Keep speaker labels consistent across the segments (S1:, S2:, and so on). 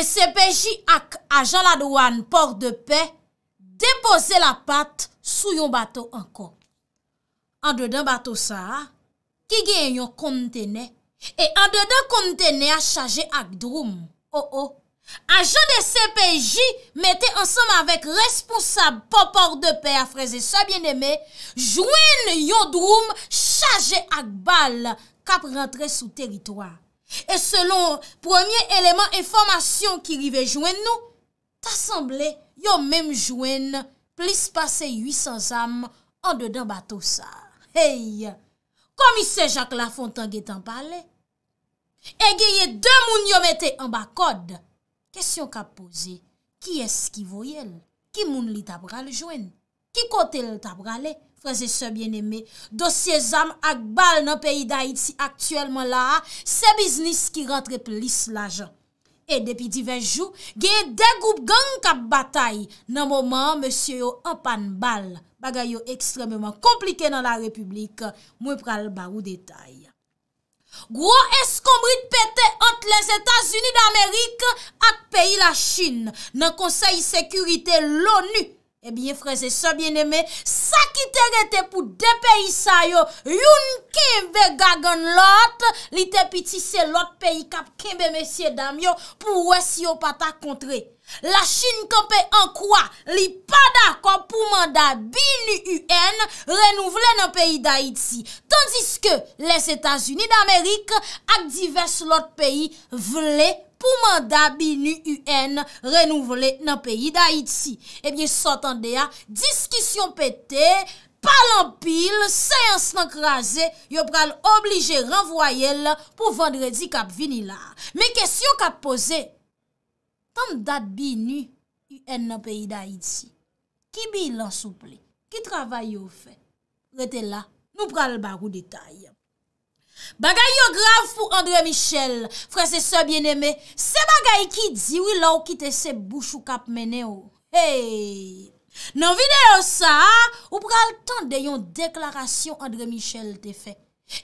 S1: Esepeji ak ajan la douan port de pe depose la pat sou yon bato anko. An dedan bato sa, ki gen yon kontene. E an dedan kontene a chaje ak droum. O oh, o, oh. ajan de sepeji mette ansam avek responsab po port de pe a freze. Sa bien eme, jwen yon droum chaje ak bal kap rentre sou teritoa. E selon premier eleman informasyon ki rive jwen nou, ta semble yon menm jwen plis pase 800 am an dedan ba tout sa. Hey, komi se Jacques Lafontan getan pale, e geye den moun yon mette an ba kod. Kesyon ka pose, ki es ki voyel, ki moun li tabral jwen, ki kote l tabral e? Fraze se bien eme, dosye zam ak bal nan peyi da iti aktuelman la, se biznis ki rentre plis la jan. E depi diven jou, genye degoup gang kap batay nan moman monsye yo apan bal bagay yo ekstrememan komplike nan la republik mwen pral barou detay. Gwo eskombrit pete ant les Etats-Unis d'Amerik ak peyi la Chin nan konsey sekurite l'ONU. Ebyen eh freze, sebyen eme, sa ki te rete pou de peyi sa yo, yon kebe gagan lot, li te piti se lot peyi kap kebe mesye dam yo pou wè si yo pata kontre. La chine kepe an kwa, li pa da kompou manda bi ni UN renou vle nan peyi da iti, tandis ke les Etats-Unis d'Amerik ak divers lot peyi vle kontre. pou manda binu UN renouvle nan peyi da Iti. Ebyen, sotan deya, diskisyon pete, palan pil, seyans nan krasen, yo pral oblige renvoyel pou vendredi kap vinila. Men kesyon kap pose, tan dat binu UN nan peyi da Iti, ki bilan souple, ki travaye ou fe, rete la, nou pral barou detayem. Bagay yo grav pou Andre Michel, frese se bieneme, se bagay ki diwi la ou kite se bouchou kap mene ou. Hey, nan videyo sa, ou pral tan de yon deklarasyon Andre Michel te fe.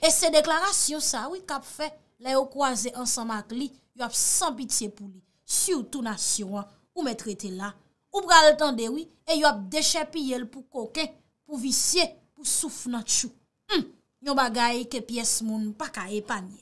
S1: E se deklarasyon sa, oui, kap fe, la yo kwaze ansan mak li, yop san pitiye pou li. Si ou tou nasyon an, ou me trete la, ou pral tan de wii, e yop deche piye l pou koke, pou visye, pou souf natchou. Yon bagay ke piyes moun pa ka e panye.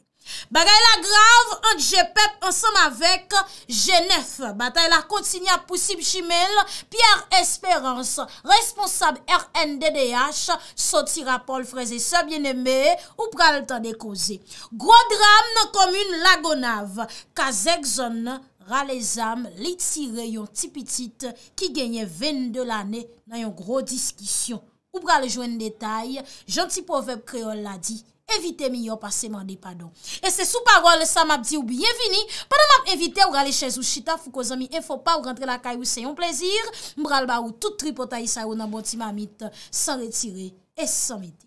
S1: Bagay la grav, anje pep ansam avek, jenef, batay la kontinya pousib chimel, piyar esperans, responsab RNDDH, soti rapol freze sa bieneme ou pral tan de koze. Gro dram nan komyun lagonav, kazek zon nan ralezam litire yon tipitit ki genye ven de lane nan yon gro diskisyon. Ou brale jwen detay, janti povep kreol la di, evite mi yo pase mande padon. E se sou parol sa map di ou biyevini, padan map evite ou brale chez ou chita fou kozomi enfo pa ou rentre la kay ou se yon plezir, mbral ba ou toutri potayi sa ou nan boti mamit, san retire et san mity.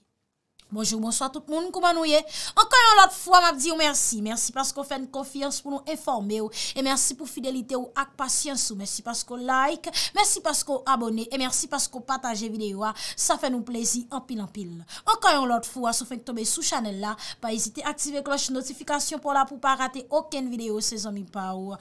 S1: Bonjou, monswa tout moun, koumanouye. Ankayon lot fwa, mabdi ou mersi. Mersi paskou fèn konfiyans pou nou informe ou. E mersi pou fidelite ou ak pasyans ou. Mersi paskou like, mersi paskou abone. E mersi paskou pataje videyo a. Sa fè nou plezi anpil anpil. Ankayon lot fwa, sou fèn k tombe sou chanel la. Pa yisite aktive kloche notifikasyon pou la pou pa rate oken videyo se zomi pa ou.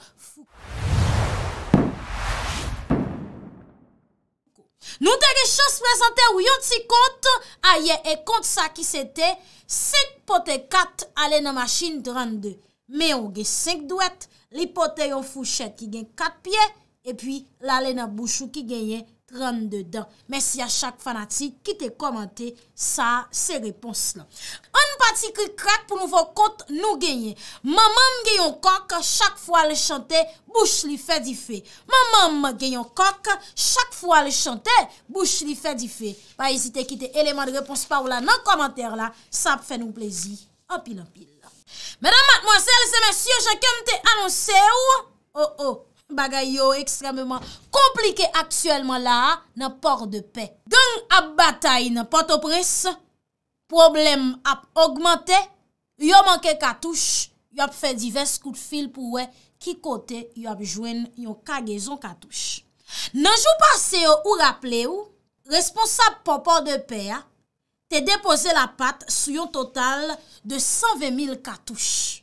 S1: Nou te ge chos prezante ou yon ti kont, a ye e kont sa ki se te, 5 pote 4, alen na machin 32. Me yon ge 5 duet, li pote yon fouchet ki gen 4 pie, e pi la alen na bouchou ki gen yon 32. Rende dan. Mèsi a chak fanatik, kite komante sa se repons la. An pati ki krak pou nou vò kont nou genye. Mèm mèm genyon kok, chak fwa le chante, bouch li fè di fè. Mèm mèm genyon kok, chak fwa le chante, bouch li fè di fè. Pa yisite kite eleman de repons pa ou la nan komante la. Sa p fè nou plezi. Opil opil. Mèdame, mèdame, mèdame, mèdame, mèdame, mèdame, mèdame, mèdame, mèdame. bagay yo ekstremement komplike aksyèlman la, nan por de pe. Gen ap batay nan potopres, problem ap augmentè, yo manke katouche, yo ap fè divers kout fil pou wè ki kote yo ap jwen yon kagezon katouche. Nan jou pase yo ou raple ou, responsab pon por de pe, te depose la pat sou yon total de 120.000 katouche.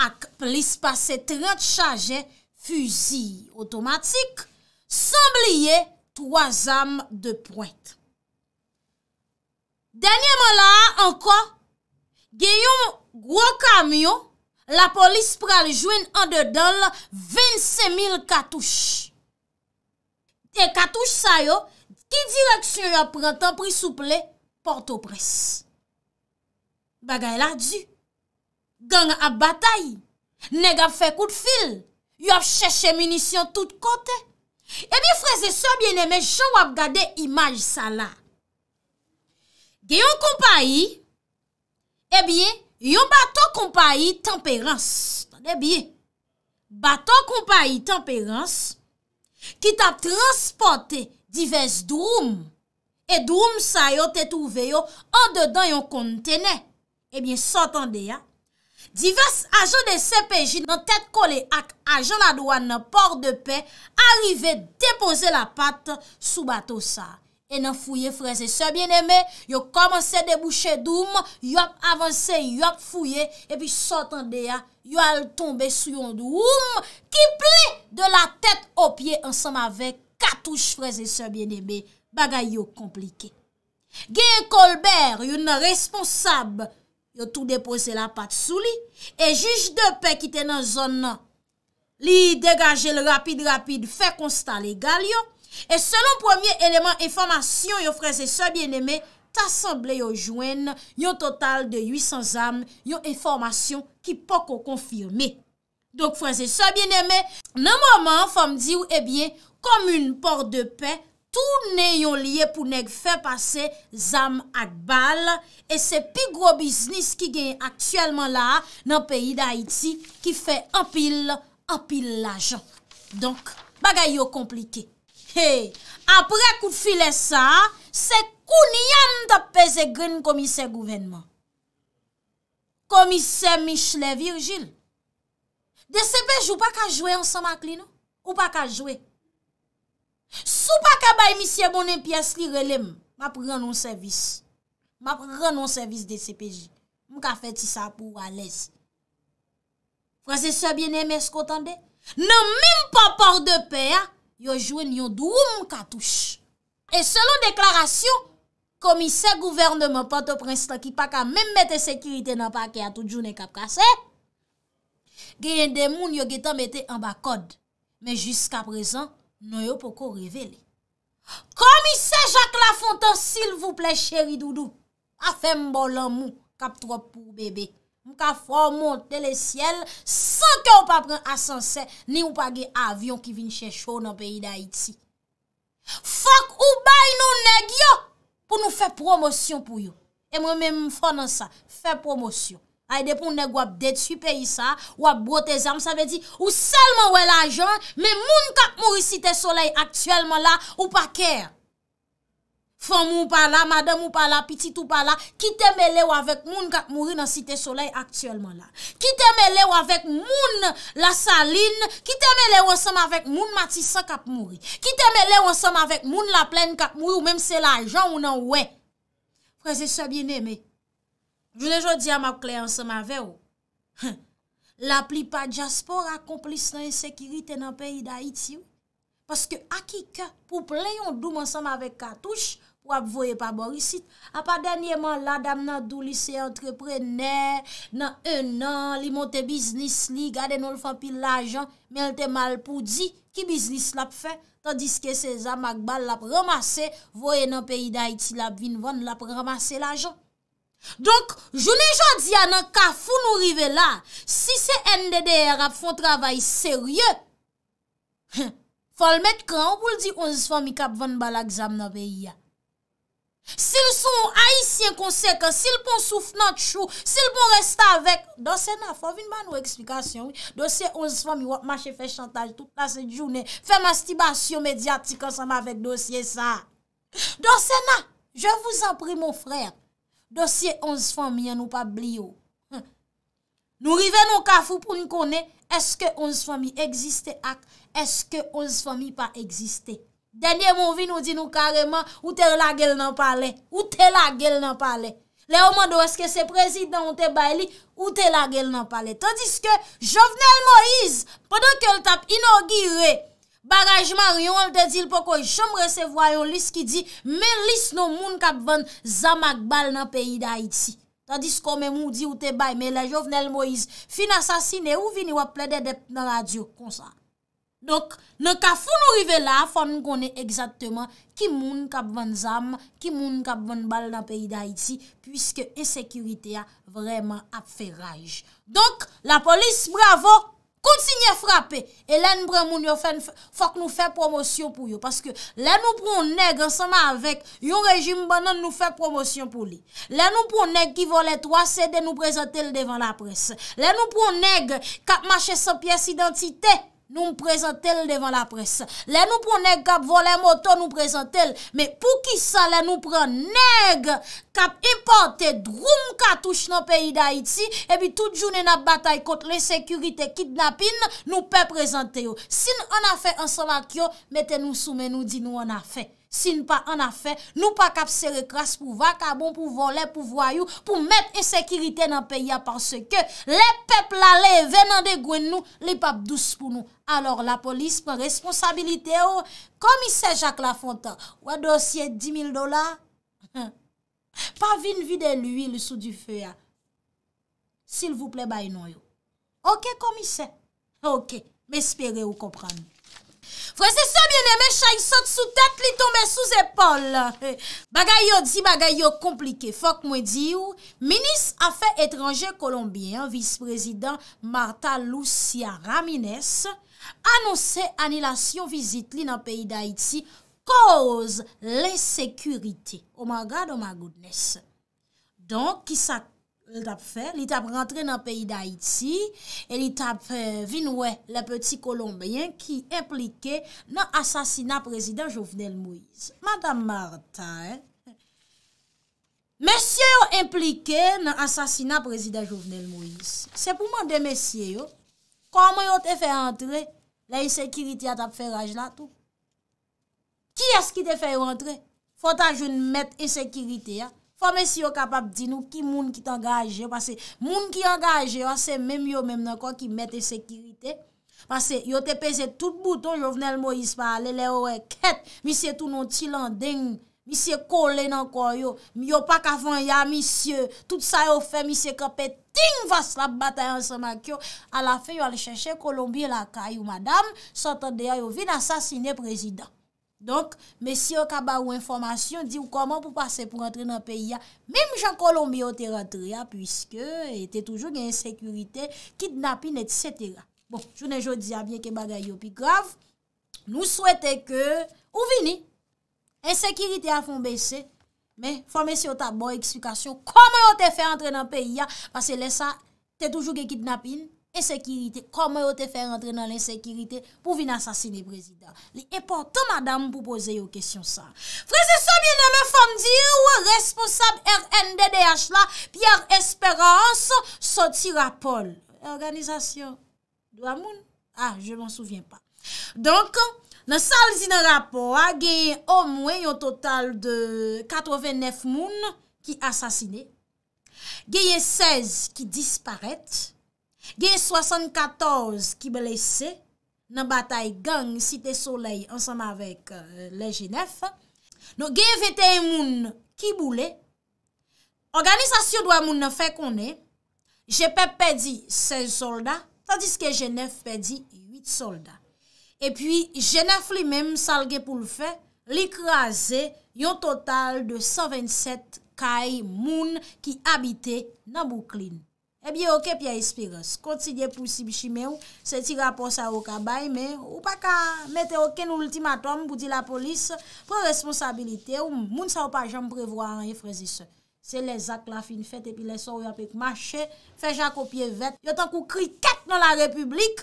S1: Ak plis pase 30 chaje Fuzi otomatik, Sambliye, Troazam de pointe. Danyanman la, Anko, Geyon, Gwo kamyon, La polis pral jwen, An de dal, Vensemil katouche. E katouche sayo, Ki direksyon yo prantan, Prisouple, Porto pres. Bagay la, Gangan ap batay, Neg ap fe kout fil, yo ap chèche munisyon tout kote, ebi freze sou biene men, chou ap gade imaj sa la. Gè yon kompa yi, ebi, yon baton kompa yi temperans, ebi, baton kompa yi temperans, ki tap transporte divers droum, e droum sa yo te touve yo, an de dan yon kontene, ebi, sotan de ya, Divers ajan de CPJ nan tet kole ak ajan la douan nan port de pe, arive depoze la pat sou bato sa. E nan fouye freze se bieneme, yo komanse debouche doum, yop avanse, yop fouye, e pi sotande ya, yo al tombe sou yon doum ki ple de la tet opye ansam ave katouche freze se bieneme bagay yo komplike. Gen Kolber yon nan responsab, yo tou depose la pat sou li, e juj de pe ki te nan zon nan, li degaje rapide rapide, fe konsta legal yo, e selon premier eneman informasyon, yo freze soye bieneme, tasemble yo jwen, yo total de 800 am, yo informasyon ki poko konfirme. Donk freze soye bieneme, nan moman fom di ou, ebyen, eh komoun port de pe, ebyen, tou ne yon liye pou neg fe pase zam ak bal, e se pi gro biznis ki gen aktuelman la nan peyi da Haiti ki fe apil, apil la jan. Donk, bagay yo komplike. Hey, apre kou filè sa, se kou niyan da peze gren komise gouvenman. Komise Michele Virgil. De se pej ou pa ka jwe ansan mak li nou? Ou pa ka jwe? Sou pa ka ba emisye bonen piyas li relem, map renon servis. Map renon servis de CPJ. Mou ka feti sa pou walez. Fransesya biye ne meskotande, nan menm pa port de per, yojwen yon durou moun katouche. E selon deklarasyon, komise gouverne moun pato prensita ki pa ka menm mette sekirite nan pa ki atou djounen kap kase. Genyen de moun yo getan mette anba kod. Men jusqu'a prezant, Nou yo pou ko revele. Komi se Jacques Lafontan, s'il vous plè chéri doudou, a fe mbolan mou kap trope pou bebe, mou ka fò moun te le siel, san ke ou pa pren asanse, ni ou pa gen avyon ki vin chè chò nan peyi da iti. Fòk ou bay nou neg yo, pou nou fe promosyon pou yo. E mwen mè mfò nan sa, fe promosyon. Ay depon neg wap detu pe yisa, wap bro te zam, sa ve di, ou salman wè la jan, me moun kapmouri site solei aktuelman la, ou pa kèr. Fon moun pa la, madè moun pa la, pitit moun pa la, ki teme lè wavèk moun kapmouri nan site solei aktuelman la. Ki teme lè wavèk moun la salin, ki teme lè wavèk moun matisa kapmouri. Ki teme lè wavèk moun la plèn kapmouri, ou mèm se la jan ou nan wè. Prese sebyen eme. Vilejou di a map kley anseman ve ou. La pli pa jaspor akomplis nan yon sekirite nan peyi da iti ou. Paske akika poupleyon douman anseman ve katouche pou ap voye pa borisit. Apa denye man la dam nan dou lisey entreprene, nan enan, li monte biznis li, gade nou l fan pil la jan, men l te mal pou di ki biznis lap fe, tandis ke seza mak bal lap ramase, voye nan peyi da iti lap vinvan, lap ramase la jan. Donk, jouni jò di anan ka foun nou rive la, si se NDDR ap foun travay seryè, fòl mèt kran, woul di 11 fòm i kap vèn bala gzam nou vey ya. Sil sou aisyen konsek, sil pon souf nan tchou, sil pon resta avèk. Donk se na, fò vin ban nou eksplikasyon, donk se 11 fòm i wòk mâche fè chantaj tout la sè di jounè, fè mastibasyon medyatik ansan mè avèk donk se sa. Donk se na, jò vous an pri moun frèk, Dosye 11 fami an nou pa blyo. Nou rive nou kafou pou nou konen, eske 11 fami eksiste ak, eske 11 fami pa eksiste. Dende moun vi nou di nou kareman, ou te la gel nan pale, ou te la gel nan pale. Le omando eske se prezident te bay li, ou te la gel nan pale. Tandis ke Jovenel Moïse, podan ke l tap inogire, Barajman ryon, te dil pokoy, jom resevoyon lis ki di, men lis nou moun kapvan zamak bal nan peyi da iti. Tadis kome moun di ou te bay, men la jovnel Moise, fin asasine ou vini wap ple de dep nan radio konsa. Donk, neka foun nou rive la, foun konen egzatman ki moun kapvan zam, ki moun kapvan bal nan peyi da iti, pwiske esekywite a vreman ap fe raj. Donk, la polis bravo, kontinye frape, e lèn brè moun yo fèn fòk nou fè promosyon pou yo, paske lèn nou proun nèg ansama avèk yon rejim banan nou fè promosyon pou li. Lèn nou proun nèg ki vò lè 3 cèdè nou prezantè lè devan la pres. Lèn nou proun nèg 4 machè 100 piès identité. Noum prezantel devan la pres. Le nou prou neg kap volen moto nou prezantel. Me pou ki sa le nou prou neg kap importe droum katouche nou peyi da iti. Ebi tout jounen ap batay kote le sekurite kidnapin nou pe prezantel. Sin an a fe an sanak yo, meten nou soumen nou di nou an a fe. Si nou pa an a fe, nou pa kapse re kras pou va kabon pou vole pou voyou, pou met e sekirite nan peyi a parce ke le pepl la le venan de gwen nou, le pap douz pou nou. Alors la polis pren responsabilite yo. Komise Jacques Lafontan, wad osye 10.000 dola? Pa vin vide l'huil sou du fe ya. Sil vouple bay nou yo. Ok komise? Ok, mespere ou kompran nou. Fwese se mwen eme chay sot sou tep li tombe sou zepol. Bagay yo di bagay yo komplike. Fok mwen di ou, Minis Afè Etranje Kolombien, Vice-President Marta Lucia Ramines, anonsè anilasyon vizit li nan peyi d'Haïti, koz l'insékurite. Oman oh gade, oman goudnes. Oh Donk, ki sa kompanyen, Li tap rentre nan peyi d'Haïti e li tap euh, vinwe le petit Colombien ki implike nan asasina prezident Jovenel Moïse. Madame Martin, mesye yo implike nan asasina prezident Jovenel Moïse. Se pouman de mesye yo, koman yo te fè rentre la insekiriti a tap fè raj la tout? Ki as ki te fè rentre? Fota joun met insekiriti a? Kome si yo kapap di nou ki moun ki t'engage? Pase, moun ki engage, yo se menm yo menm nan kon ki mette sekirite. Pase, yo te pese tout bouton, yo venel Moïse pa alele ou e ket, mi se tou non ti landeng, mi se kole nan kon yo, mi yo pa kafan ya, mi se, tout sa yo fe, mi se kapet, ting, vas la batay ansan mak yo, ala fe yo ale cheshe Kolombie la kayo, madame, sotan deyo yo vin asasine prezident. Donk, men si yo ka ba ou informasyon, di ou koman pou pase pou rentre nan peyi ya, menm jan kolombi yo te rentre ya, pwiske, ete toujou gen sekurite, kitnapin, etsetera. Bon, jounen joudi a bie ke bagay yo pi grav, nou souwete ke ou vini, ensekirite a fon bese, men fon bese yo ta bon eksplikasyon, koman yo te fe rentre nan peyi ya, pase lesa, te toujou gen kitnapin, Esekirite, kome yo te fe rentre nan esekirite pou vin asasine prezident? Li eporto madame pou pose yo kesyon sa. Frese sobyen nan me fondi, ou responsab RNDDH la, pi ar esperans, soti rapol. Organizasyon? Dwa moun? Ah, je moun souvien pa. Donk, nan salzi nan rapol, a geye o mwen yo total de 89 moun ki asasine, geye 16 ki disparet, a, Ge 74 kibelesse nan batay gang Site Soleil ansama vek euh, le Genève. Nou ge vete moun kiboule. Organisasyon dwa moun nan fe konen. Jepe pedi 16 solda, tandis ke Genève pedi 8 solda. E pi Genève li men salge pou l fe likraze yon total de 127 kay moun ki abite nan Boukline. Ebi yo kep ya espirans. Kont si diye pousib chime ou, se ti rapos a yo kabay, ou pa ka mette oken ultimatom pou di la polis, pou responsabilite ou, moun sa yo pa jom prevoa an ye frezi se. Se le zak la fin fete, epi le sor yo ap ek mache, fe jako piye vet, yo tankou kriket nan la republik,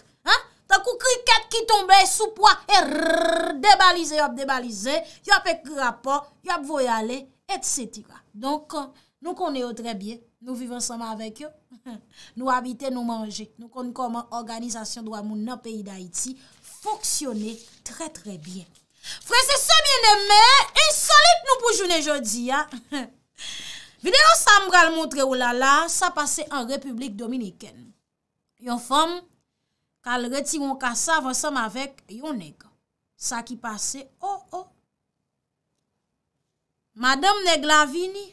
S1: tankou kriket ki tombe soupwa, e rrrrrr, debalize yo ap debalize, yo ap ek rapor, yo ap voyale, et se ti wa. Donk, nou kon yo tre bie, nou vivan sama avek yo, Nou habite nou manje Nou konn koman organizasyon Dwa moun nan peyi da iti Foksyone tre tre bien Frese se mien de mè Insolite nou pou jounen jodi Videyo sam bral montre Oulala sa pase en republik dominiken Yon fom Kal reti moun kasa Vansam avek yon neg Sa ki pase o oh, o oh. Madame neg la vini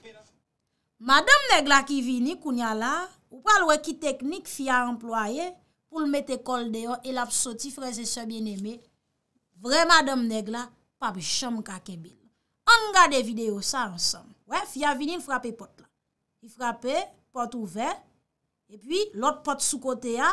S1: Madame neg la ki vini Kounia la Ou pral wè ki teknik fi a employe pou l mette kol deyo el ap soti freze se bien eme. Vreman dom neg la pap chanm kake bil. An gade video sa ansan. Fi a vinil frape pot la. Fi frape pot ouver. E pi lot pot sou kote ya.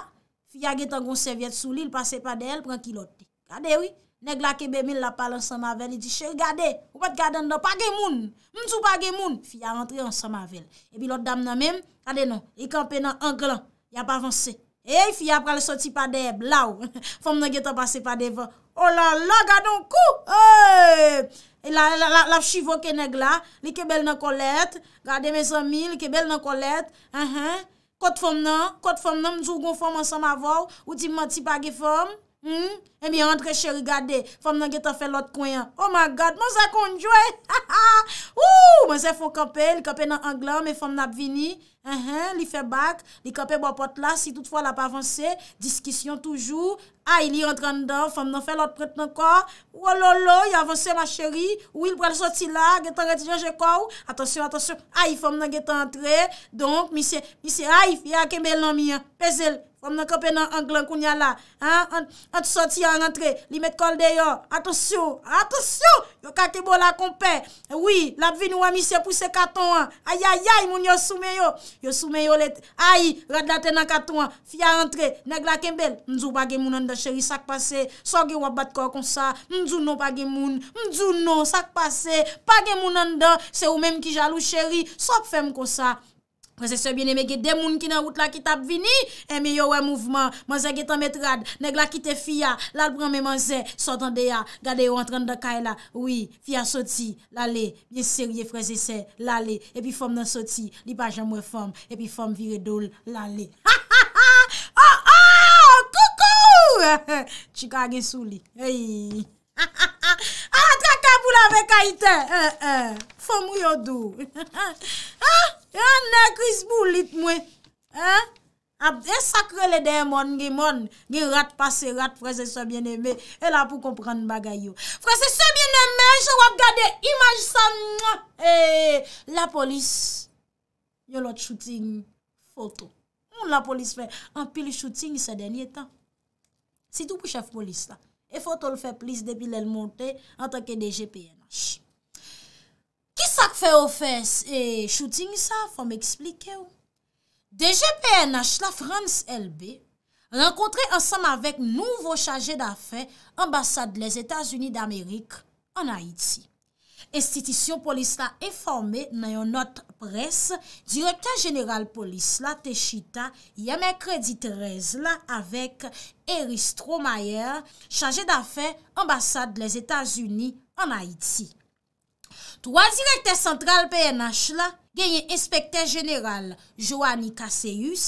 S1: Fi a getan goun serviet sou li. Il pase pa de el pran ki loti. Gade wè. Negla kebe mil la pale an samavel, y di chè, gade, ou wè te gade an do? Page moun, mzou page moun. Fi a rentre an samavel. Ebi lot dam nan mem, kade nou, y e kante nan anklan, y ap avanse. E, fi a prale so ti padeb, law. Fom nan getan pase padeb. O oh la la, gade an kou! E, la la la, la chivou ke negla, li kebel nan kolet, gade me zanmi, li kebel nan kolet, anhan, uh-huh. kot fom nan, kot fom nan, mzou gon fom an samavel, ou ti mwen ti page fom, moum, E eh mi rentre chè rigade. Fòm nan getan fè lòt kwenyan. Oh my God. Monsè konjouè. Ha ha. Wou. Monsè fò kapè. Li kapè nan anglan. Me fòm nan ap vini. Ha ha. Li fè bak. Li kapè bò pot la. Si tout fò la pa avansè. Diskisyon toujou. Ay. Ah, Li rentran dan. Fòm nan fè lòt prèt nan kò. Ou oh alolò. Ya avansè la chèri. Ou il pral soti la. Getan retijan jè kò ou. Atonsyon. Atonsyon. Ay. Fòm nan getan antre. a rentre, li met kol de yo, atosyo, atosyo, yo katebo la kompe, wii, la vini wami se puse katon an, ayayay, moun yo soume yo, yo soume yo let, ay, radate nan katon an, fya rentre, neg la kembel, mzou bagimoun an da cheri sakpase, soge wabat kor kon sa, mzou non bagimoun, mzou non sakpase, bagimoun an da, se ou menm ki jalou cheri, sop fem kon sa. Prezese bine me ge demoun ki nan wout la ki tap vini, e eh, mi yo we mouvman, manze ge tan metrad, neg la kite fia, lal pran me manze, sotan deya, gade yo antran dekay la, wii, fia soti, lale, ye ser, ye prezese, lale, e pi fom nan soti, li bajan mwen fom, e pi fom vire dol, lale. Ha ha ha! Ho oh, oh! ho! Koukou! Chika gen sou li. Hey! Ha ha ha! Ah, eh, eh! Ha! Ha! Ha! Ha! Ha! Ha! Ha! Ha! Ha! Ha! Ha! Ha! Ha! Yon nan kris pou lit mwen. Ha? A e sakre le den moun. Gye moun. Gye rat pase rat. Frase se bieneme. E la pou kompran bagay yo. Frase se bieneme. Jwa wap gade imaj san. E la polis. Yon lot shooting foto. Moun la polis fè. An pil shooting se denye tan. Si tou pou chef polis la. E foto l fè plis depi l el monte. An tanke de GPN. Shhh. Ki sa k fe ofes e choutin sa fò m eksplike ou? Deje PNH la France LB renkontre ansam avek nouvo chaje da fe ambasade les Etats-Unis d'Amerik an Haiti. Estitisyon polis la eforme nan yon not pres direkta general polis la Techita yame kredi 13 la avek Eristro Mayer chaje da fe ambasade les Etats-Unis an Haiti. Troye direkter sentral PNH la, genye inspekter jeneral Joani Kaseyus,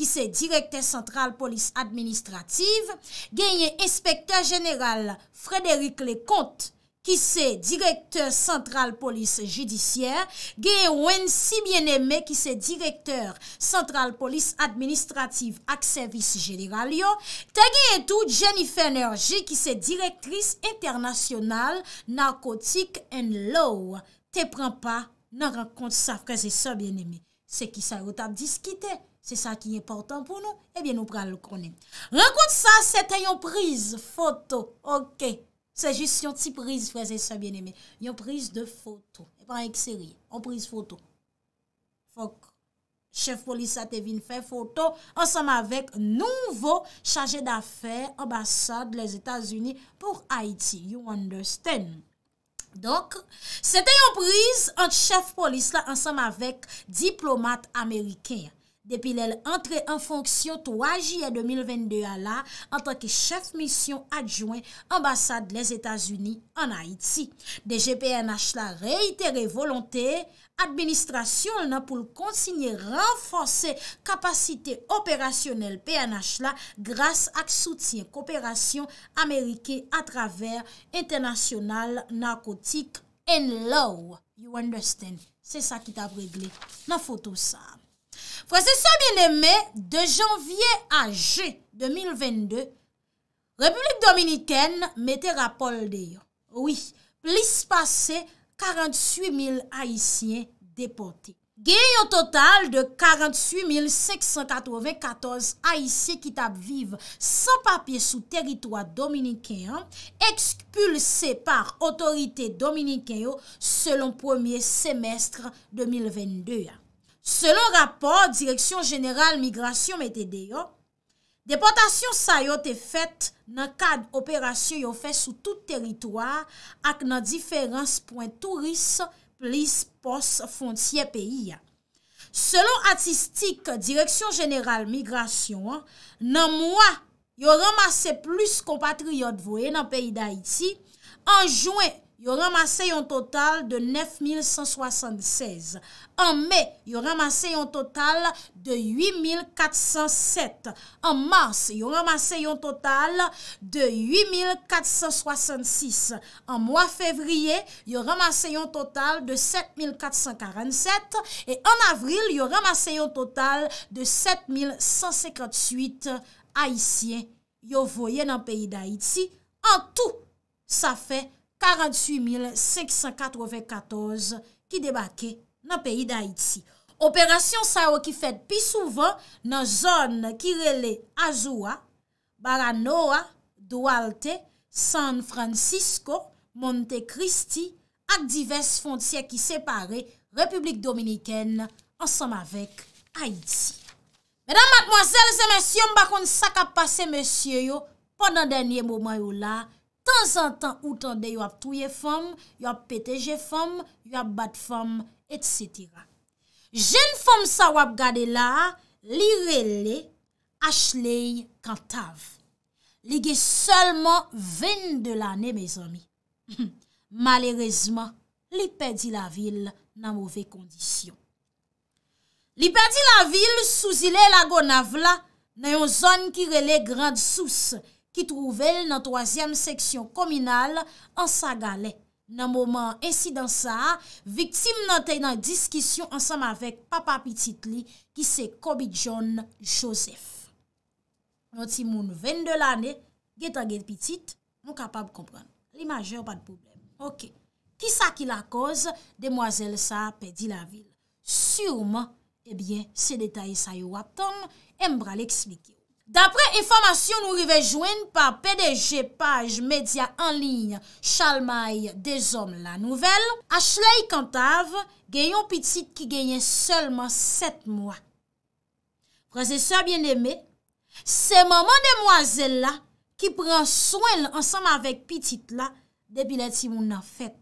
S1: ki se direkter sentral polis administrativ, genye inspekter jeneral Frédéric Lecomte, ki se direkteur central polis jidisyer, genwen si byen eme, ki se direkteur central polis administrativ ak servis jiliral yo, te genwen tou Jennifer Njerji, ki se direktris internasyonal narkotik en lo, te pren pa nan renkont sa fraze sa byen eme. Se ki sa yot ap diskite, se sa ki yon portan pou nou, ebyen eh nou pral konen. Renkont sa se te yon priz foto, ok, Se jist yon ti priz, freze, se bien eme. Yon priz de foto. Pan ek seri, yon priz foto. Fok, chef polis sa te vin fe foto ansam avek nouvo chaje da fe ambasade les Etats-Unis pour Haiti. You understand? Donk, se te yon priz an chef polis la ansam avek diplomat ameriken ya. Depi lèl entre en fonksyon 3 jè 2022 ala an tanke chef mission adjouen ambasade les Etats-Unis an Haiti. Deje PNH la reitere volontè, administrasyon lè nan pou l'konsigne renfonse kapasite operasyonel PNH la grase ak soutien kooperasyon Amerike a traver international narkotik en law. You understand? Se sa ki ta bregle nan foto sa. Fwese sa mene me, de janvye a je 2022, Republik Dominiken mette rapol deyo. Oui, plis pase 48000 haisyen depote. Gye yo total de 48694 haisyen ki tap vive san papye sou teritwa Dominiken, ekspulse par otorite Dominiken yo selon premier semestre 2022 ya. Selon rapor Direksyon Jeneral Migrasyon metede yo, depotasyon sa yo te fet nan kad operasyon yo fe sou tout teritoar ak nan diferans pouen touris plis pos fontye peyi ya. Selon atistik Direksyon Jeneral Migrasyon, nan mwa yo ramase plus kompatriyo dvoe nan peyi da iti anjouen anjouen yo ramase yon total de 9176. An me, yo ramase yon total de 8407. An mars, yo ramase yon total de 8466. An mwa fevriye, yo ramase yon total de 7447. E an avril, yo ramase yon total de 7158 Haitien. Yo voye nan peyi d'Haiti, an tou sa fey 48.594 ki debake nan peyi d'Haiti. Operasyon sa yo ki fet pi souvan nan zon ki rele Azoua, Baranoa, Doualte, San Francisco, Montecristi, ak divers fonciè ki separe Republik Dominikèn ansam avèk Haiti. Mèdam matmoazèl, zè mèsyon bakoun sakap pase mèsyon yo pon nan denye mouman yo la. Tan zan tan ou tan de yo ap touye fom, yo ap peteje fom, yo ap bat fom, et setira. Jen fom sa wap gade la, li rele, ach ley kantav. Li ge solman ven de la ne, me zomi. Malerezman, li pedi la vil nan mouve kondisyon. Li pedi la vil, souzi le la gonav la, nan yon zon ki rele grande souse. ki trouvel nan toasyem seksyon kominal an sa gale. Nan mouman ensi dan sa, viktim nan tey nan diskisyon ansam avek papa pitit li, ki se Koby John Joseph. Non ti moun ven de l'ane, getan get pitit, moun kapab kompran. Li maje ou pa de poublem. Ok. Ki sa ki la koz, demoiselle sa pedi la vil. Surman, ebyen, eh se detay sa yo waptan, mbra li eksplike. Dapre informasyon nou rive jwen pa PDG Paj Media En Ligne Chalmay Dezom la Nouvel, Achley Kantav genyon pitit ki genyen solman 7 mwa. Prezeseur bien eme, se maman demwazel la ki pran swen ansam avek pitit la debileti moun an fet.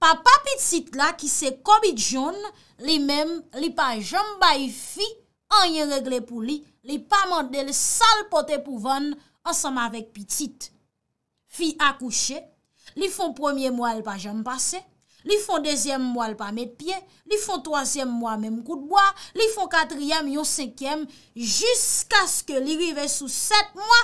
S1: Papa pitit la ki se kobidjon li mem li pajan bayi fi, An yon regle pou li, li pa mande le sal pote pou van ansanm avèk pitit. Fi akouche, li fon premier mwa l pa jom pase, li fon deuxième mwa l pa mette pie, li fon troisième mwa mèm koutboa, li fon katriyem yon sekyem, jisk aske li rive sou set mwa,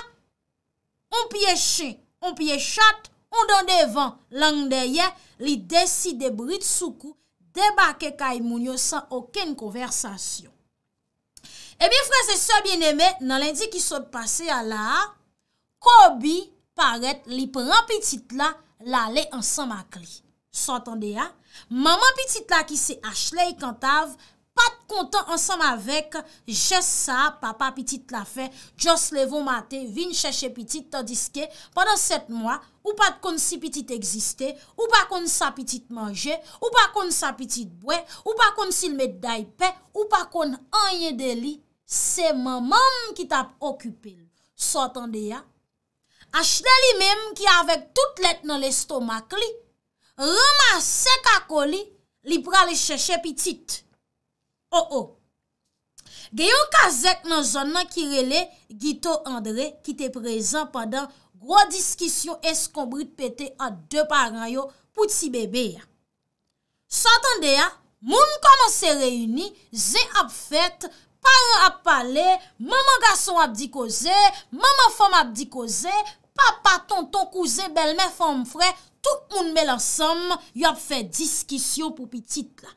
S1: on piye che, on piye chate, on donde van lang de ye, li desi de brite soukou, debake kay moun yo san okèn konversasyon. E eh bin fre se se bien eme nan lendi ki sot pase ala ko bi paret li pran pitit la la le ansan makli. Sotande ya? Maman pitit la ki se achle yi kantav pat kontan ansan mavek je sa papa pitit la fe jos levo mate vin cheshe pitit tandiske padan set mwa ou pat kon si pitit egziste ou pa kon sa pitit manje ou pa kon sa pitit bwe ou pa kon si l med daype ou pa kon anye deli se mamam ki tap okupen. Sotan de ya, achne li mem ki avek tout let nan lestomak li, roma se kako li, li pra li e cheshe pitit. Oh oh. Geyon kazek nan zon nan kirele, Gito André, ki te prezan padan, gwo diskisyon eskombrit pete an de paranyo, poutsi bebe ya. Sotan de ya, moun koman se reyuni, ze ap fet, Paren ap pale, maman gason ap di koze, maman fom ap di koze, papa, tonton, kouze, belme, fom, fre, tout moun mel ansom, yo ap fe diskisyon pou pitit la.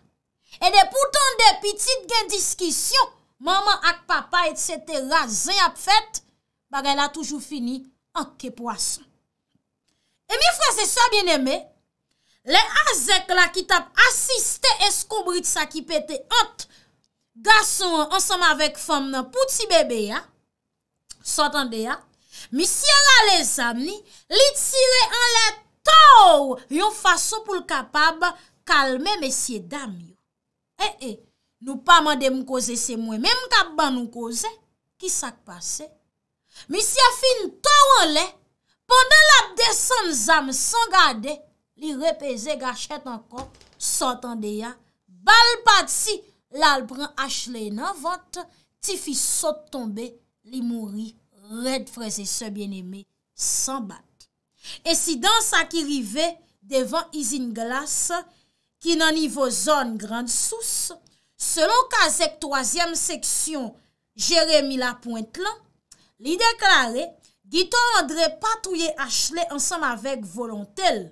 S1: E de poutan de pitit gen diskisyon, maman ak papa et sete razen ap fet, bagan la toujou fini, anke po asan. E mi fwese sa bien eme, le azek la ki tap asiste eskobrit sa ki pete ant, Gason ansem avèk fòm nan pouti bebe ya, sotan de ya, misi eh, eh. an la le zam ni, li tire an la tou, yon fason pou l kapab kalme mesye dam yo. E e, nou pa mande mkose se mwen, men mkab ban mkose, ki sak pase? Misi a fin tou an le, pondan la de san zam san gade, li repese gachet an kon, sotan de ya, bal pati, lalbran achle nan vant, ti fi sot tombe li mouri red freze se bieneme san bat. E si dans sa ki rive devan izin glas ki nan nivou zon grand sous, selon kazek 3e seksyon jeremi la pointe lan, li deklare gito andre patouye achle ansam avek volontel,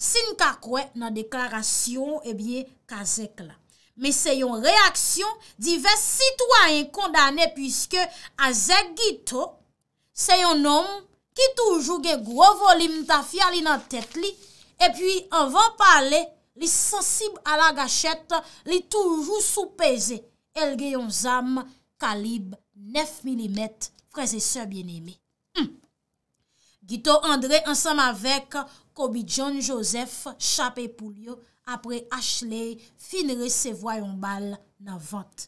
S1: sin ka kwen nan deklarasyon e eh bie kazek lan. me se yon reaksyon divers sitwanyen kondane pwiske a zek Gito se yon nom ki toujou gen gro volim ta fiali nan tèt li e pwi an van pale li sensib ala gachet li toujou sou peze el gen yon zam kalib 9 mm preze se bien eme. Gito andre ansam avek Kobi John Joseph chape poulyo apre Ashley finre se voyon bal nan vant.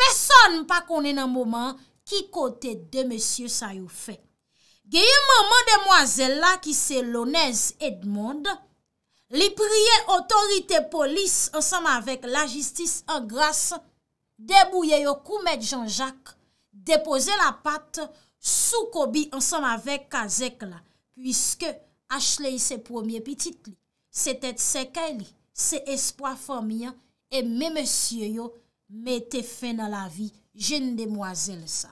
S1: Peson pa konen nan mouman ki kote de monsye sa yon fe. Gye yon mouman de mwazel la ki se Lonez Edmond, li priye otorite polis ansanm avek la jistis angras, debouye yon koumet janjak, depose la pat soukobi ansanm avek Kazek la, puisque Ashley se promye pitit li, se tet seke li. Se espwa fòmian, e mè mè sye yo, mè te fè nan la vi, jen de mwazel sa.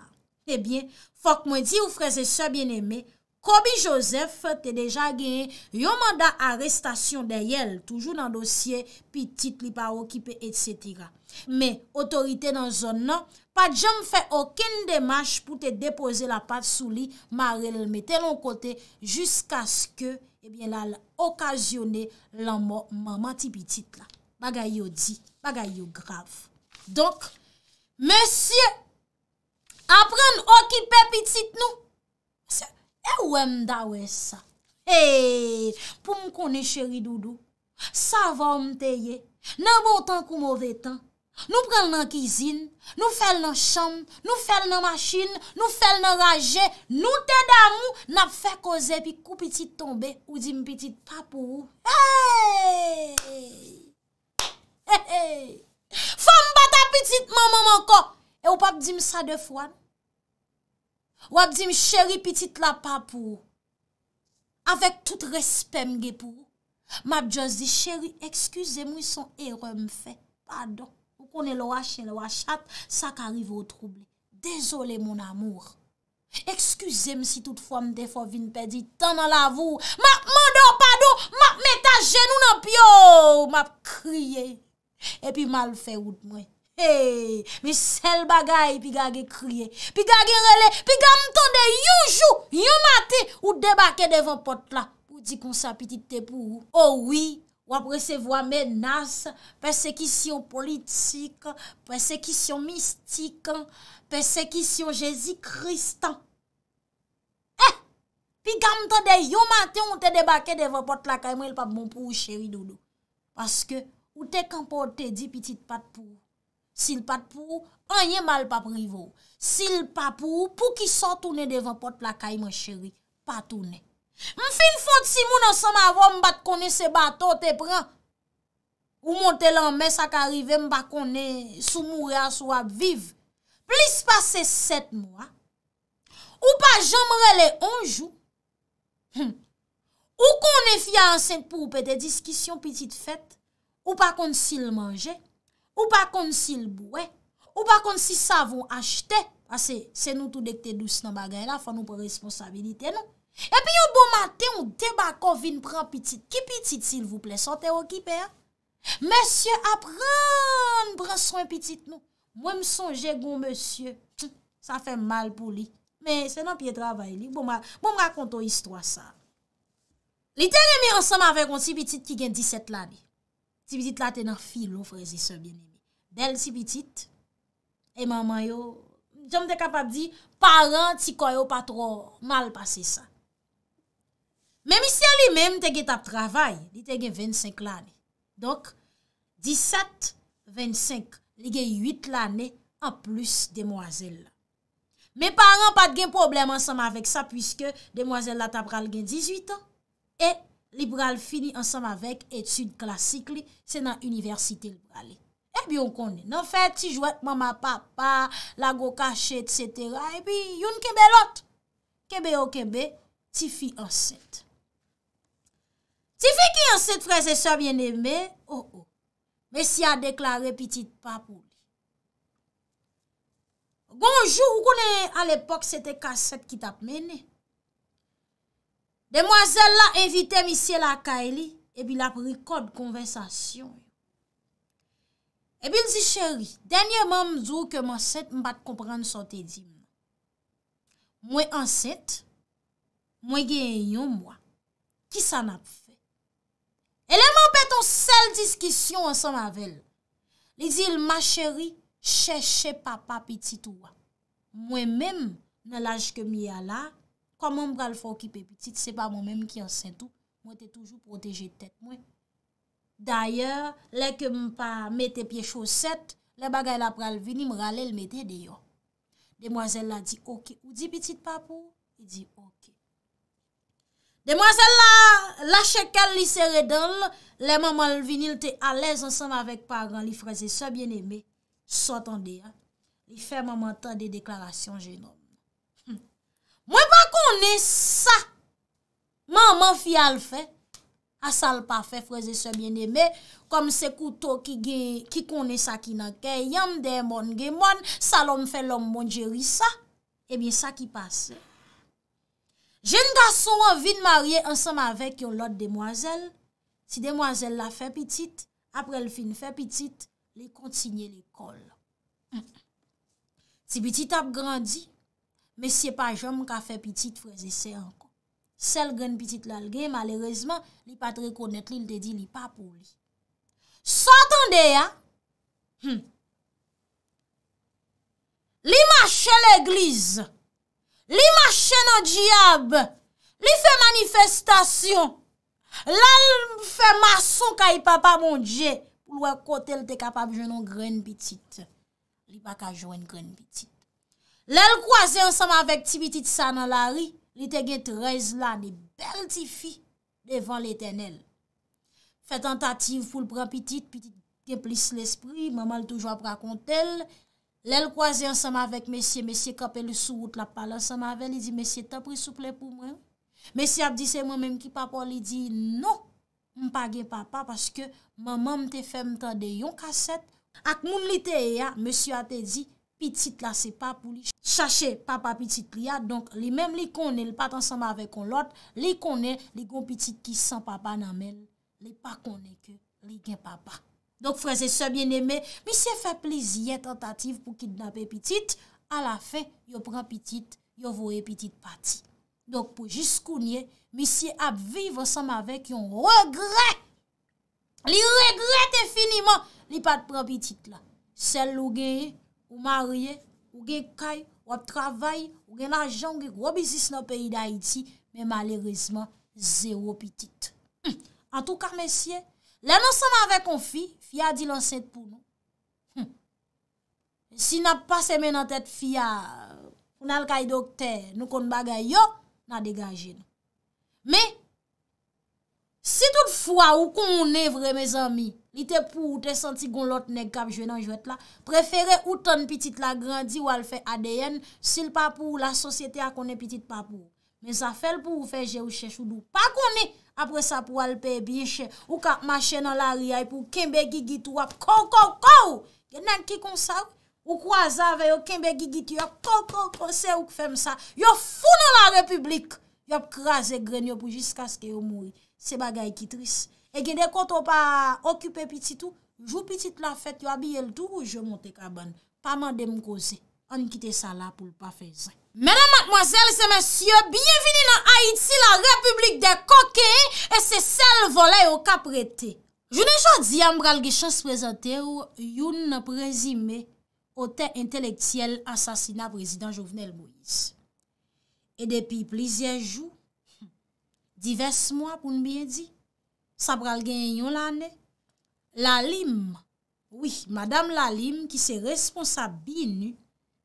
S1: Ebyen, eh fòk mwen di ou freze sè bien eme, Kobi Joseph te deja genye yon mandat arrestasyon de yel, toujou nan dosye, pi tit li pa okipe, etc. Mè, otorite nan zon nan, pat jè m fè okèn de mwaj pou te depose la pat sou li, mè te lò kote, jysk aske, Ebyen eh la, l'okajyonè l'anmantipitit la. Bagay yo di, bagay yo grav. Donk, monsye, apren okipe pitit nou. E eh, ouè mda wè sa? E, eh, pou mkone cheri doudou, sa va mteye, nan mwotan kou mwove tan. Nou pren nan kizin, nou fel nan chanm, nou fel nan machin, nou fel nan raje, nou te damou, nap fe koze pi kou piti tombe ou di m piti papou. Hey! Fon m bata piti maman manko! E ou pap di m sa de fwan? Ou ap di m cheri piti la papou? Awek tout respem ge pou. Map diyo zi cheri, ekskuse mou son erom fe, padon. On e lo a chen, lo a chat, sa ka arrive ou troubou. Dezolé, mon amour. Eksküze msi tout fwa mde fwa vin pe di tan nan la vou. Ma, mwado, pado, ma, meta jenou nan pyo. Ma kriye. E pi mal fè ou d'mwen. E, mi sel bagay, pi gage kriye. Pi gage rele, pi gam tonde yonjou, yon mati, ou debake devon potla. Ou di konsa pitite te pou ou. Ou wii. Ou apre se vwa menas, persekisyon politik, persekisyon mistik, persekisyon jezi kristan. Eh, pi gam te de yo maten ou te debake devan pot lakay mo el pap bon pou ou cheri dodo. Paske ou te kompote di pitit pat pou ou. Sil pat pou ou, anye mal pap rivo. Sil pat pou ou, pou ki sa toune devan pot lakay mo cheri, patoune. M fin fote si moun ansan m avon m bat kone se bato te pran. Ou monte lan mes ak arive m bat kone sou moure a sou ap viv. Plis pase set mwa. Ou pa jomre le onjou. Hm. Ou kone fya ansen pou pete diskisyon pitit fete. Ou pa kone si l manje. Ou pa kone si l boue. Ou pa kone si savon achete. Ase se nou tou dek te dous nan bagay la fwa nou pou responsabilite nou. E pi yo bou maten ou deba kon vin pran pitit. Ki pitit s'il vou ple? Sote ou ki per? Monsye apren pran son pitit nou. Wè m sonje goun monsye. Sa fè mal pou bon, bon, li. Men se nan piye travay li. Bou m rakon ton istwa sa. Li ten yon mi ansam avè kon si pitit ki gen 17 la li. Si pitit la ten an fi loun frezi se bin. Del si pitit. E maman yo. Jom de kapap di. Paran ti koyo patro mal pase sa. Mèm isè li mèm te gen tap travay, li te gen 25 lani. Donk, 17, 25, li gen 8 lani an plus demoiselle. Mèm paran pat gen problem ansam avèk sa, pwiske demoiselle la tap ral gen 18 an, e li pral fini ansam avèk etude klasik li, se nan universite li pral. E eh bi yon konnen, nan fè ti jwèt mama, papa, la go kachè, etc. E bi yon kebe lot, kebe o kebe, ti fi ansènt. Si fi ki yon set freze sebyen eme, o oh, o, oh. mesi a deklar repitit pa pou. Gonjou, ou konen al epok sete kaset ki tap mene. Demwazel la evite misye la kaeli, ebi la prikod konvensasyon. Ebi nzi cheri, denye man mzou ke mwen set mbat kompran sote di mwen. Mwen anset, mwen gen yon mwa, ki san ap f. Eleman peton sel diskisyon ansan mavel. Li zil, ma cheri, chè chè papa piti touwa. Mwen menm nan laj ke mi ala, koman m pral fok ki pe piti, se pa mwen menm ki ansen tou, mwen te toujou proteje tet mwen. Daye, lè ke m pa mette pie choset, lè bagay la pral vini, m ralè l mette deyon. Demoiselle la di, ok, ou di piti de papou? Di, ok. Demoiselle la, la chèkèl li sè redèl, le maman vinil te alèz ansan avèk parran li frazè sè bienèmè, sò tondè ya. Li fè maman tè de deklarasyon jenò. Mwen pa konè sa, maman fè al fè, asal pa fè frazè sè bienèmè, kom se koutò ki konè sa ki nan kè, yam dè moun gen moun, sa lom fè lom moun djeri sa, ebyen sa ki pasè. jen da sou an vin marye ansam avek yon lot demwazel, si demwazel la fe pitit, apre l fin fe pitit, li kontinye li kol. Si pitit ap grandi, me se pa jom ka fe pitit, fweze se anko. Sel gen pitit lalge, malerezman, li patre konet li, li te di li papouz. S'atande ya, li ma chel eglize, Li ma chen an diyab, li fe manifestasyon, la li fe mason kayi papa moun dje, pou lwa kote l te kapab jenon gren pitit. Li pa ka jenon gren pitit. Le l kwa ze ansama vek ti pitit sa nan la ri, li te gen trez la ni bel ti fi devan l etenel. Fe tentative ful pran pitit, pitit te plis l espri, maman l toujwa pra kontel, Lè l'kwaze ansama vek mesye, mesye kapèl souwout la pala ansama vek, li di, mesye, ta prisouple pou mwen? Mesye ap di, se mwen mèm ki papa li di, non, mpa gen papa, paske mman mte fèm ta de yon kaset. Ak moun li te e ya, mesye ate di, pitit la se pa pou li chache, papa pitit li ya, donk li mèm li konen li pat ansama vek kon lot, li konen li kon pitit ki san papa nan men, li pa konen ki li gen papa. Donk freze se bien eme, misye fe pleziye tentative pou kidnap e pitit, a la fe, yo pran pitit, yo vore pitit pati. Donk pou jis kounye, misye ap vive ansam avek yon regre, li regre tefiniman, li pat pran pitit la. Sel ou geye, ou marye, ou gey kay, ou ap travay, ou gen a jan gey robizis nan peyi da iti, men malerizman, zero pitit. An tou ka mesye, La nan seman ve kon fi, fi a di lan set pou, nou. Hm. E si nan pa semen nan tet fi a pou nan alkay dokter, nou kon bagay yo, nan degaje, nou. Me, si tout fwa ou kon moun nevre, me zami, ni te pou ou te senti gon lot nekab, jwenan jwet la, prefere ou ton pitit la grandi ou al fe ADN, sil pa pou ou la sosyete a kon ne pitit pa pou. Me zafel pou ou fe je ou che chou dou. Pa kon ne... apre sa pou alpe biyeche, ou ka mashe nan la riay pou kimbe gigi tou ap, kou kou kou, gen nan ki konsa ou, ou kwa zave yo, kimbe gigi tou, yo kou kou kou, se ou k fèm sa, yo foun nan la republik, yo ap kras e gren yo pou jiska se yo moui, se bagay ki tris, e gen de koto pa okype pititou, jou pitit la fèt, yo abye l tou ou jo monte kaban, pa man dem kose, an kite sa la pou pa fè zan. Madame, mademoiselles et messieurs, bienvenue dans Haïti, la République des coquets et ses seuls volets au capreté. Je ne j'en dis à me bralguer chanses présentées ou yon ne présimé au thé intellectuel assassinat président Jovenel Bouti. Et depuis plusieurs jours, diverses mois, pour ne bien dire, ça bralguer yon là, n'est-ce pas? La Lime, oui, madame La Lime, qui se responsable bienvenue,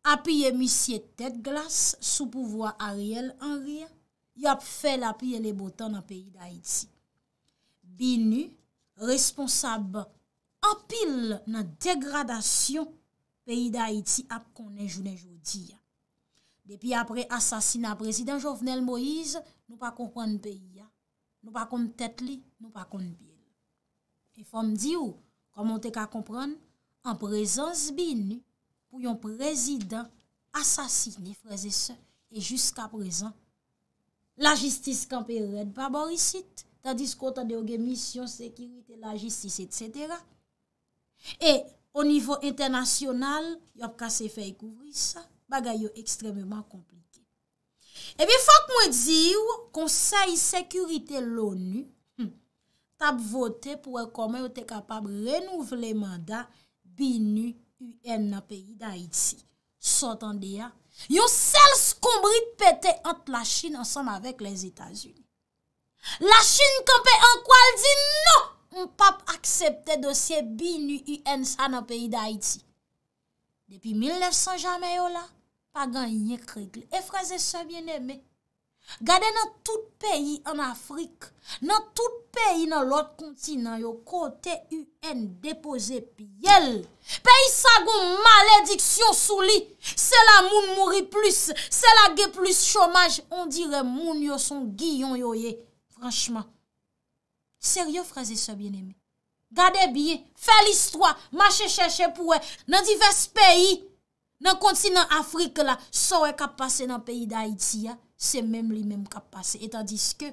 S1: apiye misye tet glas sou pouvoa Ariel Anria, yap fel apiye le botan nan peyi da Iti. Binu, responsab apil nan degradasyon peyi da Iti ap konen jounen joudiya. Depi apre asasina prezident Jovenel Moïse, nou pa konpon peyi ya, nou pa konpon tet li, nou pa konpon peyi. E fom di ou, komon te ka konpon, an prezans binu, Ou yon prezident asasini, feze se, e jusqu'a prezant. La jistis kampe red pa borisit, ta diskota de ouge misyon, sekirite, la jistis, etc. E, ou nivou internasyonal, yon kase fe yi kouvri sa, bagay yo ekstrememan komplite. E bi fok mwen diw, konsey sekirite l'ONU, hmm, tab vote pou el kome ou te kapab renouvle manda binu UN nan peyi d'Haïti, sotan deya, yo sel skombrit pete ant la Chine ansan avèk les Etats-Unis. La Chine kampe an kwa l di, non, m pap aksepte dosye binu UN sa nan peyi d'Haïti. Depi 1900 jamè yo la, pa ganye kregle, e fraze sa bien eme, Gade nan tout peyi an Afrik, nan tout peyi nan lot kontinan yo, kote UN depoze piyel. Peyi sa goun malediksyon sou li, se la moun mouri plus, se la ge plus chomaj, on dire moun yo son giyon yo ye. Franchman, seryo fraze se biene mi. Gade biye, fe l'histoire, mache cheche pou we, nan divers peyi, nan kontinan Afrik la, so we ka pase nan peyi da Haiti ya. se menm li menm kap pase. Etan diske,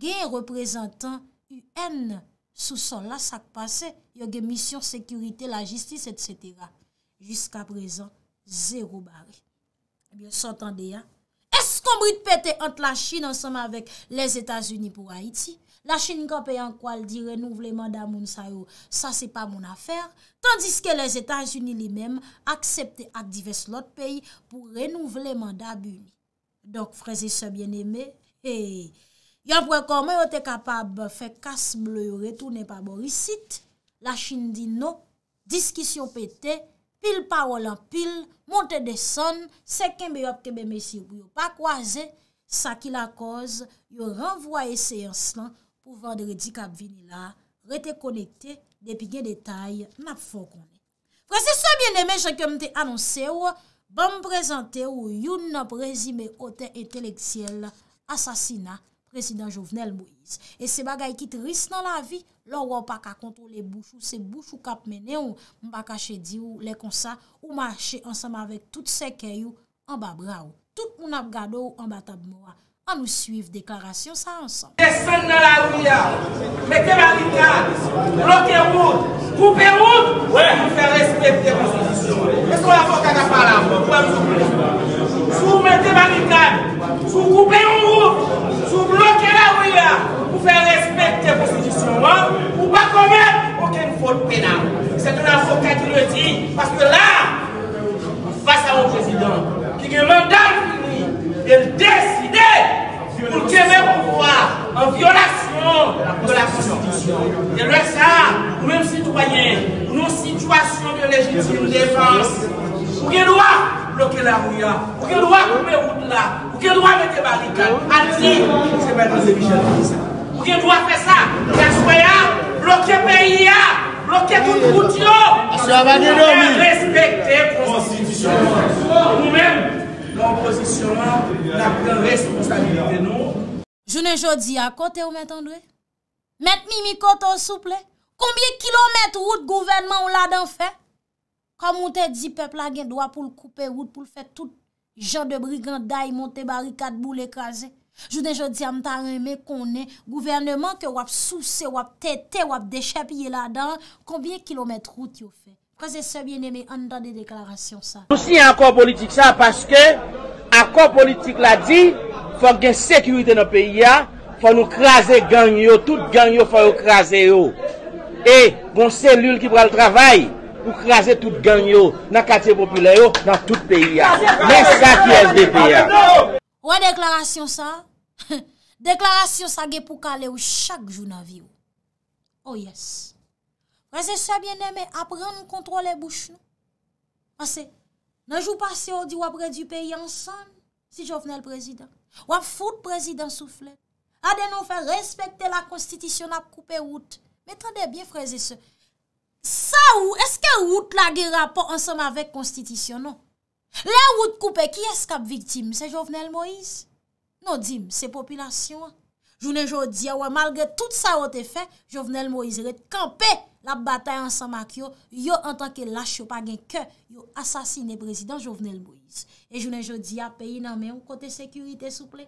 S1: gen reprezentan UN sou son la sak pase, yo gen misyon, sekurite, la jistise, etc. Jiska prezan, zero bari. Ebyen, eh s'entande ya? Es kon brite pete ant la Chine ansanman vek les Etats-Unis pou Haiti? La Chine kap eyan kwal di renouvle manda moun sa yo, sa se pa moun afer, tan diske les Etats-Unis li menm aksepte ak divers lot peyi pou renouvle manda bu ni. Donk freze sebyen eme, e, yon prekoman yon te kapab fe kasm le yon retounen pa borisit, la chini di nou, diskisyon pete, pil parola pil, monten de son, seken be yop te be mesi wyo pa kwa ze, sa ki la koz, yon renvoye se yon slan, pou vande redikab vini la, rete konekte, depi gen detay, nap fokon. Freze sebyen eme, jen kem te anonser wyo, ban m prezante ou youn n ap rezime ote enteleksiyel asasina prezident Jovenel Bouiz. E se bagay ki tris nan la vi, lor wap ak kontrole bouchou, se bouchou kap mene ou m baka chedi ou lekonsa, ou mache ansam avek tout se keyou an ba bra ou. Tout moun ap gado ou an ba tab moua. On nous suivre déclaration sans ensemble. Descendre dans la rue, mettez moi
S2: ligne, bloquez route, coupez route, pour faire respecter la constitution. Est-ce qu'on a fait un Pourquoi à la vous mettez moi sous si vous coupez route, sous vous bloquez la rue, pour faire respecter la constitution, hein? pour ne pas commettre aucune faute pénale. C'est un avocat qui le dit, parce que là, face à un président qui demande mandat, il descend pour tenir au pouvoir en violation de la Constitution. Et le ça, nous-mêmes citoyens, nous une situation de légitime défense. Vous avez droit bloquer la rue, vous avez droit couper route là, vous avez droit mettre des barricades. dit, c'est pas Michel Vous avez droit faire ça, la soya, bloquer le pays, hein? bloquer toute route. Respecter la Constitution. Nous-mêmes, anpozisyonan non? la kwen responsabilite nou.
S1: Jounen jodi a kote ou mwen tendwe? Mwen mimi kote ou souple? Koumbye kilometre oud gouverneman ou la dan fe? Koum mwen te di pepla gen doa pou l koupe oud, pou l fe tout jan de briganday, mwen te barikat bou le kaze. Jounen jodi a mwen ta reme konen, gouverneman ke wap souse, wap tete, wap deshepe ye la dan, koumbye kilometre oud yo fe? Kwa se sebyen eme an dan de deklarasyon sa. Nou
S2: si an kon politik sa, paske an kon politik la di, fwa gen sekurite nan peyi ya, fwa nou kraze ganyo, tout ganyo fwa yo kraze yo. E, gon selul ki pral travay, yo kraze tout ganyo, nan kate popyla yo, nan tout peyi ya. Men sa ki es de peyi ya.
S1: Ou an deklarasyon sa? Deklarasyon sa gen pou kale yo chak jounan vi yo. Ou oh, yes. Freze se bien eme, apren nou kontrole bouche nou. Ase, nan jou pase ou di wapre du peyi ansan, si Jovenel prezident. Wap foute prezident souflet. A de nou fe respekte la konstitisyon ap koupe wout. Metande bien, freze se. Sa ou, eske wout la ge rapo ansan avek konstitisyon nou? Le wout koupe, ki eskap viktim? Se Jovenel Moïse? Non dim, se popilasyon. Jounen jo di, wap malge tout sa wote fe, Jovenel Moïse ret kampe. La bataye an sa mak yo, yo an tanke lache yo pa gen ke, yo asasine prezident Jovenel Bouiz. E jounen jodi a peyi nan men, kote sekurite souple.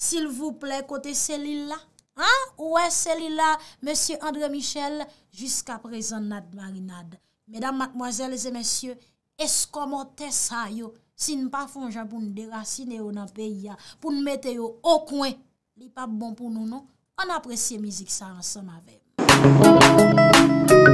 S1: Sil vouple kote selil la. Ha? Ouè selil la, monsie André Michel, jiska prezon nad marinad. Medan makmwazèl zè monsie, eskomote sa yo, sin pa fonja pou nou derasine yo nan peyi ya, pou nou mette yo okwen. Li pa bon pou nou nou, an apresye mizik sa an sa ma ve.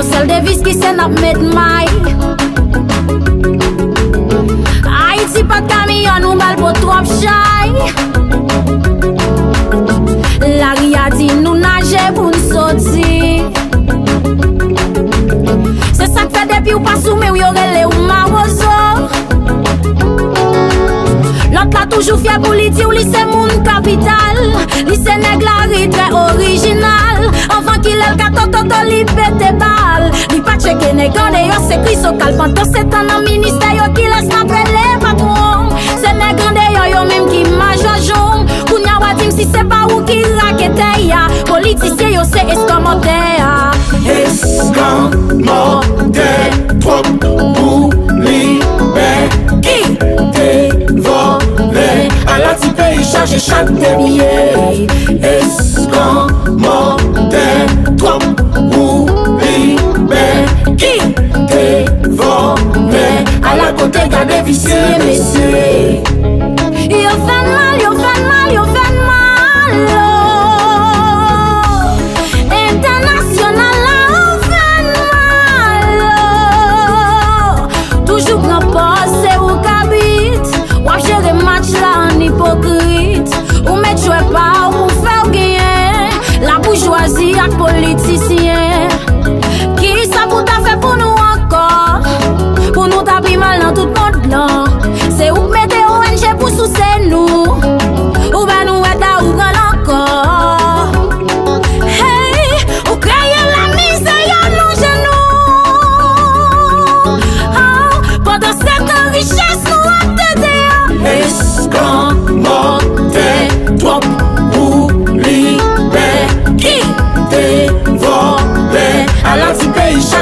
S1: Sèl de viski sè nap met may A iti pat kamyon Ou mal pot wap chay Lag yadi nou na jè Boun soti Sè sak fè depi ou pasou me ou yore Toujou fye pou li ti ou li se moun kapital Li se neg la ri tre orijinal Anvan ki lel ka to to to li be te bal Li pache ke negan de yo se kri so kal Panto se tan nan minister yo ki les nan bele patou Se negan de yo yo menm ki majajou Kou nyawadim si se pa ou ki rakete ya Politisye yo se eskan mode ya
S3: Eskan mode Trok pou li be je chante bien Est-ce qu'on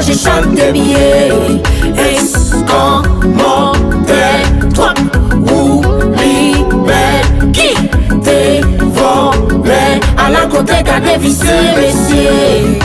S3: j'ai chante des billets. Escamandais, toi ou libère, qui te volé à la côté d'un dévissé les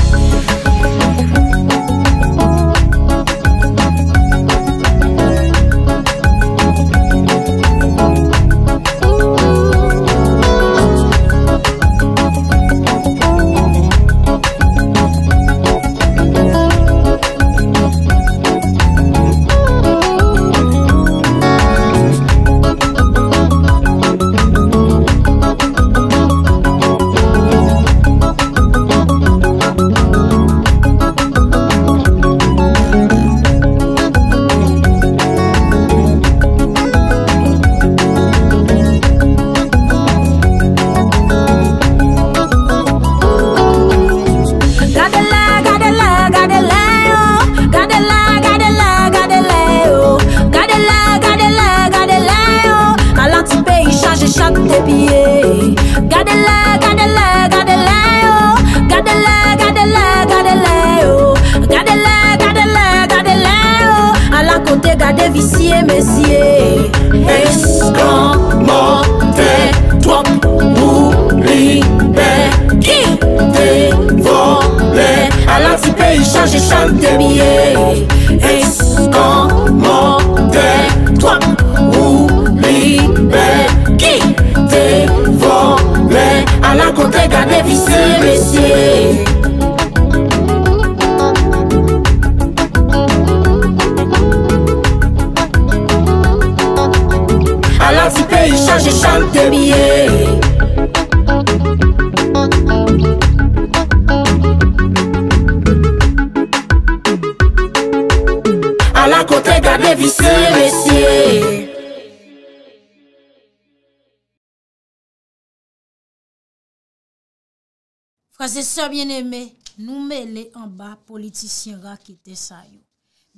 S1: Frazese bien eme, nou me le an ba politisyen rakite sa yo.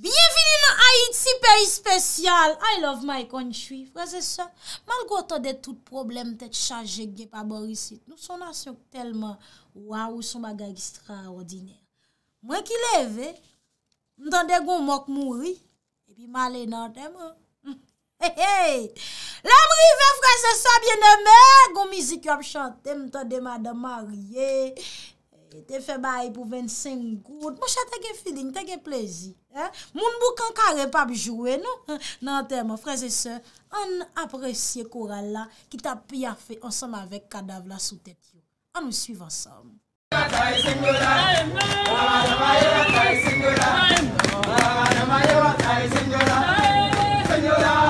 S1: Bien vile nan Haiti, si peyi spesyal, I love my country. Frazese, mal gote de tout problem tete chaje gye pa borisit, nou son nasyon telman wawou son magag istra ordine. Mwen ki leve, mtande gwo mok mouri, e pi male nan teman. Lèm rive frèze sè, bienèmè Gou mizi ki wap chante M tè de mada maryè Tè fè bay pou 25 gout Mè chè teke filing, teke plezi Moun bou kan kare pa bi jwè nou Nan tè mè, frèze sè An apresye koural la Ki ta pya fè ansèm avèk kadav la sou tèp fè
S3: An nou suiv ansèm Ateye singola Ateye singola Ateye singola Ateye singola ना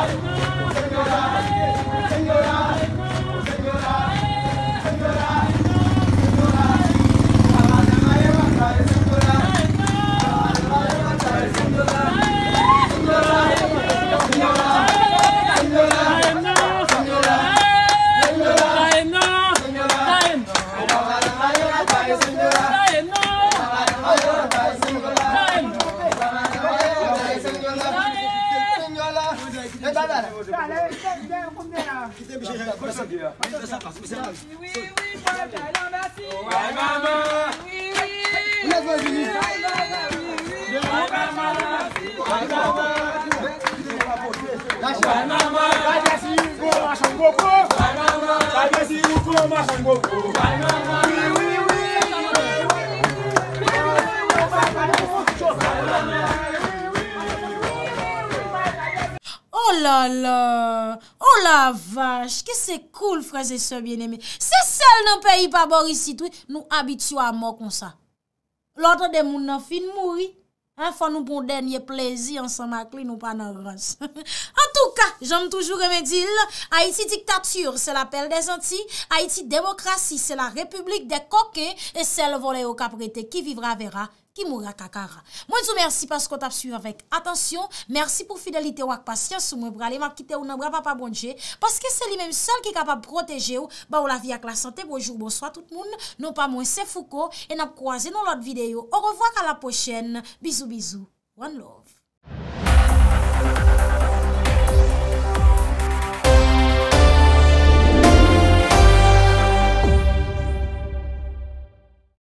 S3: Oui,
S2: oui,
S1: Oh là là Ou oh la vache, ke se koul fraze se bien eme. Se sel nan peyi pa bor isi, nou abitou a mok kon sa. L'otre de moun nan fin moui, an fa nou bon denye plezi ansan makli nou pa nan rase. An tou ka, jom toujou remedil, Haiti diktatur, se la pelle de zanti, Haiti demokrasi, se la republik de koke, e sel vole yo kaprete, ki vivra vera, Ki mou ra kakara. Mwen zo mersi pasko tap suyve vek. Atensyon. Mersi pou fidelite wak pasyansou mwen brale. Mwen kite ou nan bra pa pa bonje. Paske se li menm sol ki kapap proteje ou. Ba ou la vi ak la sante. Bonjou bonso a tout moun. Non pa mwen se fouko. E nap kwaze nou lot videyo. Ou revwak a la pochen. Bizou bizou. Wan lor.